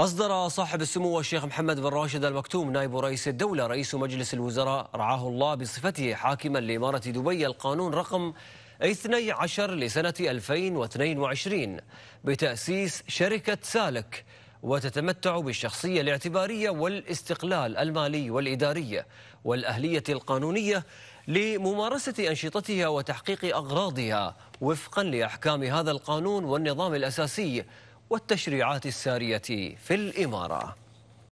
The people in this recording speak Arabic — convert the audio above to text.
أصدر صاحب السمو الشيخ محمد بن راشد المكتوم نائب رئيس الدولة رئيس مجلس الوزراء رعاه الله بصفته حاكما لإمارة دبي القانون رقم 12 لسنة 2022 بتأسيس شركة سالك وتتمتع بالشخصية الاعتبارية والاستقلال المالي والإداري والأهلية القانونية لممارسة أنشطتها وتحقيق أغراضها وفقا لأحكام هذا القانون والنظام الأساسي والتشريعات السارية في الإمارة